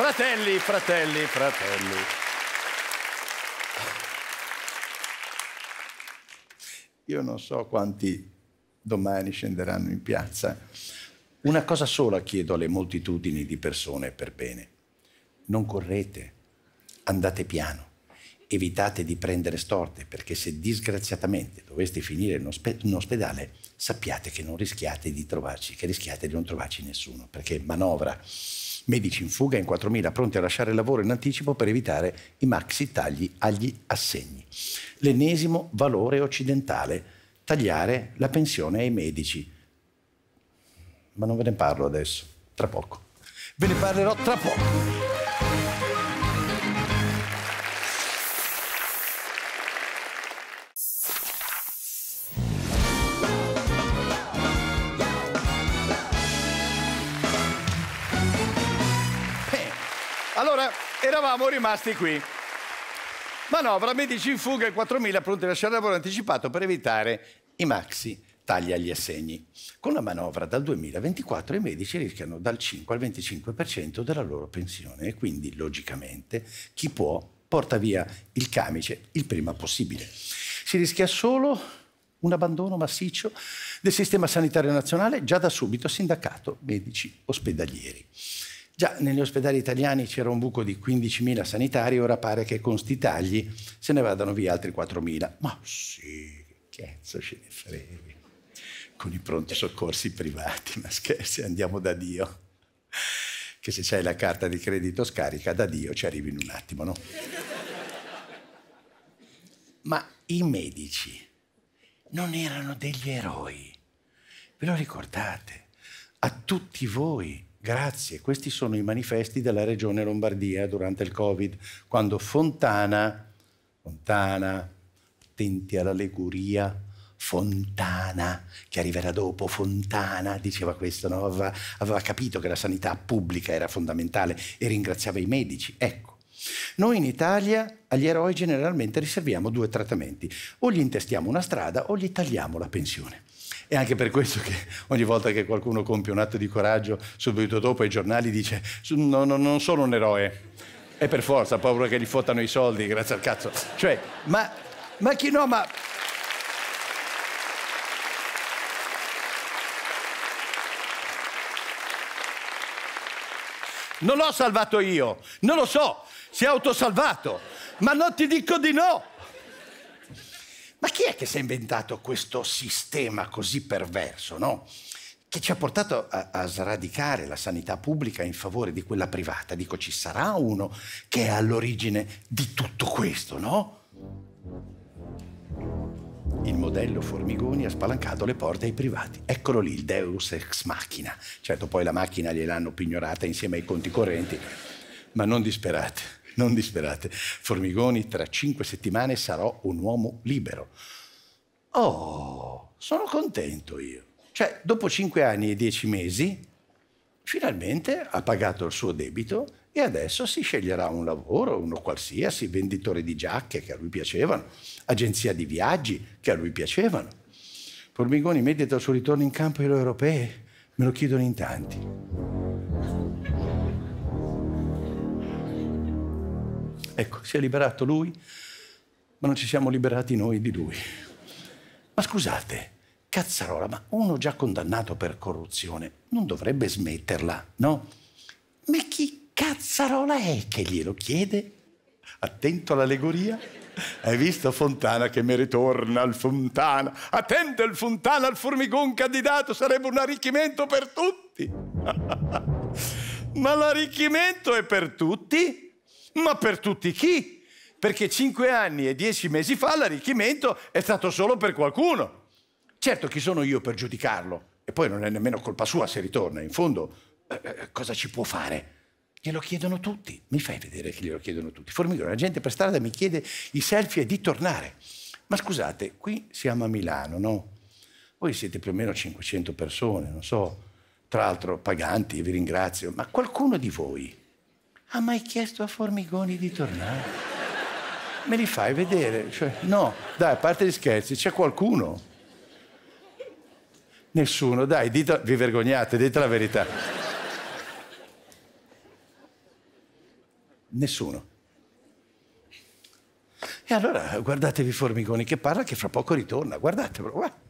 Fratelli, fratelli, fratelli. Io non so quanti domani scenderanno in piazza. Una cosa sola chiedo alle moltitudini di persone per bene. Non correte, andate piano evitate di prendere storte, perché se disgraziatamente doveste finire in, ospedale, sappiate che non rischiate di trovarci, che rischiate di non trovarci nessuno, perché manovra Medici in fuga in 4.000 pronti a lasciare il lavoro in anticipo per evitare i maxi tagli agli assegni. L'ennesimo valore occidentale, tagliare la pensione ai medici. Ma non ve ne parlo adesso, tra poco. Ve ne parlerò tra poco. Allora, eravamo rimasti qui. Manovra, medici in fuga e 4.000 pronti a lasciare lavoro anticipato per evitare i maxi tagli agli assegni. Con la manovra dal 2024 i medici rischiano dal 5 al 25% della loro pensione e quindi, logicamente, chi può porta via il camice il prima possibile. Si rischia solo un abbandono massiccio del sistema sanitario nazionale già da subito sindacato medici ospedalieri. Già negli ospedali italiani c'era un buco di 15.000 sanitari, ora pare che con sti tagli se ne vadano via altri 4.000. Ma sì, che cazzo ce ne frega. Con i pronti soccorsi privati, ma scherzi, andiamo da Dio. Che se c'hai la carta di credito scarica, da Dio ci arrivi in un attimo, no? Ma i medici non erano degli eroi. Ve lo ricordate? A tutti voi Grazie, questi sono i manifesti della regione Lombardia durante il Covid, quando Fontana, Fontana, attenti alla Liguria, Fontana, che arriverà dopo, Fontana, diceva questo, no? aveva, aveva, capito che la sanità pubblica era fondamentale e ringraziava i medici. Ecco, noi in Italia agli eroi generalmente riserviamo due trattamenti, o gli intestiamo una strada o gli tagliamo la pensione. È anche per questo che ogni volta che qualcuno compie un atto di coraggio, subito dopo ai giornali dice no, no, non sono un eroe. E per forza, paura che gli fottano i soldi, grazie al cazzo. Cioè, ma, ma chi no, ma... Non l'ho salvato io, non lo so, si è autosalvato, ma non ti dico di no. Ma chi è che si è inventato questo sistema così perverso, no? che ci ha portato a, a, sradicare la sanità pubblica in favore di quella privata. Dico, ci sarà uno che è all'origine di tutto questo, no? Il modello Formigoni ha spalancato le porte ai privati. Eccolo lì, il Deus ex machina. Certo, poi la macchina gliel'hanno pignorata insieme ai conti correnti, ma non disperate non disperate. Formigoni, tra cinque settimane sarò un uomo libero. Oh, sono contento io. Cioè, dopo cinque anni e dieci mesi, finalmente ha pagato il suo debito e adesso si sceglierà un lavoro, uno qualsiasi, venditore di giacche che a lui piacevano, agenzia di viaggi che a lui piacevano. Formigoni medita il suo ritorno in campo e europee, me lo chiedono in tanti. Ecco, si è liberato lui, ma non ci siamo liberati noi di lui. Ma scusate, cazzarola, ma uno già condannato per corruzione non dovrebbe smetterla, no? Ma chi cazzarola è che glielo chiede? Attento all'allegoria. Hai visto Fontana che mi ritorna al Fontana? Attento il Fontana al formigon candidato, sarebbe un arricchimento per tutti. Ma l'arricchimento è per tutti? Ma per tutti chi? Perché cinque anni e dieci mesi fa l'arricchimento è stato solo per qualcuno. Certo, chi sono io per giudicarlo? E poi non è nemmeno colpa sua se ritorna. In fondo, eh, eh cosa ci può fare? Glielo chiedono tutti. Mi fai vedere che glielo chiedono tutti. Formigone, la gente per strada mi chiede i selfie e di tornare. Ma scusate, qui siamo a Milano, no? Voi siete più o meno 500 persone, non so, tra l'altro paganti, vi ringrazio, ma qualcuno di voi ha mai chiesto a Formigoni di tornare? Me li fai vedere? Cioè, no, dai, a parte gli scherzi, c'è qualcuno? Nessuno, dai, dita, vi vergognate, dite la verità. Nessuno. E allora guardatevi Formigoni che parla che fra poco ritorna, Guardatevelo, guarda.